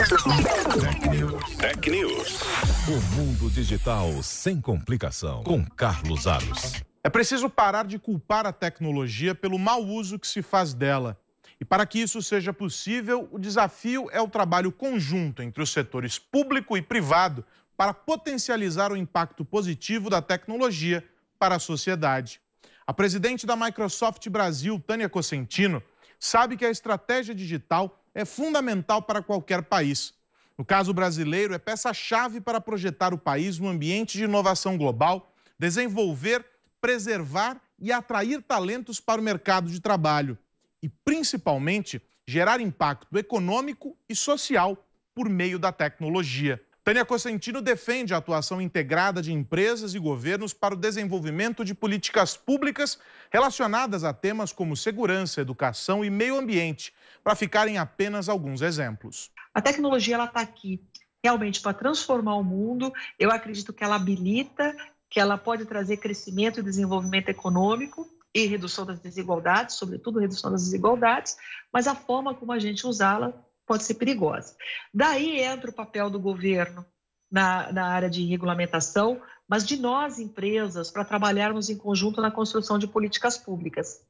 Tech News. Tech News. O mundo digital sem complicação. Com Carlos Aros. É preciso parar de culpar a tecnologia pelo mau uso que se faz dela. E para que isso seja possível, o desafio é o trabalho conjunto entre os setores público e privado para potencializar o impacto positivo da tecnologia para a sociedade. A presidente da Microsoft Brasil, Tânia Cosentino, sabe que a estratégia digital é fundamental para qualquer país. No caso brasileiro, é peça-chave para projetar o país no ambiente de inovação global, desenvolver, preservar e atrair talentos para o mercado de trabalho e, principalmente, gerar impacto econômico e social por meio da tecnologia. Tânia Cosentino defende a atuação integrada de empresas e governos para o desenvolvimento de políticas públicas relacionadas a temas como segurança, educação e meio ambiente, para ficarem apenas alguns exemplos. A tecnologia está aqui realmente para transformar o mundo. Eu acredito que ela habilita, que ela pode trazer crescimento e desenvolvimento econômico e redução das desigualdades, sobretudo redução das desigualdades, mas a forma como a gente usá-la pode ser perigosa. Daí entra o papel do governo na, na área de regulamentação, mas de nós, empresas, para trabalharmos em conjunto na construção de políticas públicas.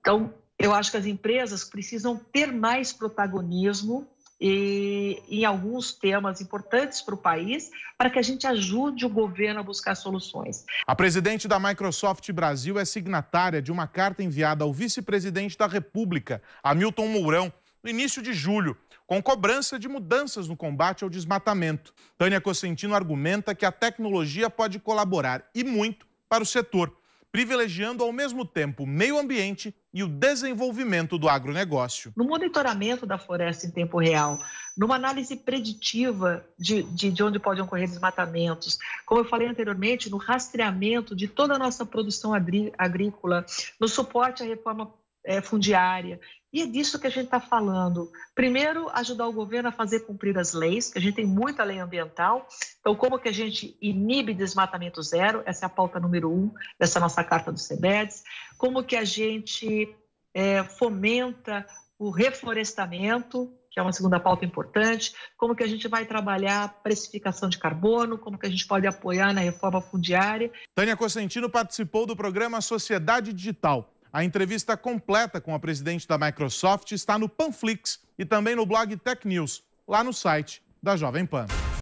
Então, eu acho que as empresas precisam ter mais protagonismo e, em alguns temas importantes para o país, para que a gente ajude o governo a buscar soluções. A presidente da Microsoft Brasil é signatária de uma carta enviada ao vice-presidente da República, Hamilton Mourão, no início de julho, com cobrança de mudanças no combate ao desmatamento. Tânia Cosentino argumenta que a tecnologia pode colaborar e muito para o setor privilegiando ao mesmo tempo o meio ambiente e o desenvolvimento do agronegócio. No monitoramento da floresta em tempo real, numa análise preditiva de, de, de, onde podem ocorrer desmatamentos, como eu falei anteriormente, no rastreamento de toda a nossa produção agrícola, no suporte à reforma é, fundiária. E é disso que a gente está falando. Primeiro, ajudar o governo a fazer cumprir as leis, que a gente tem muita lei ambiental. Então, como que a gente inibe desmatamento zero? Essa é a pauta número um dessa nossa carta do CEBEDES. Como que a gente é, fomenta o reflorestamento, que é uma segunda pauta importante, como que a gente vai trabalhar precificação de carbono, como que a gente pode apoiar na reforma fundiária. Tânia Cosentino participou do programa Sociedade Digital. A entrevista completa com a presidente da Microsoft está no Panflix e também no blog Tech News, lá no site da Jovem Pan.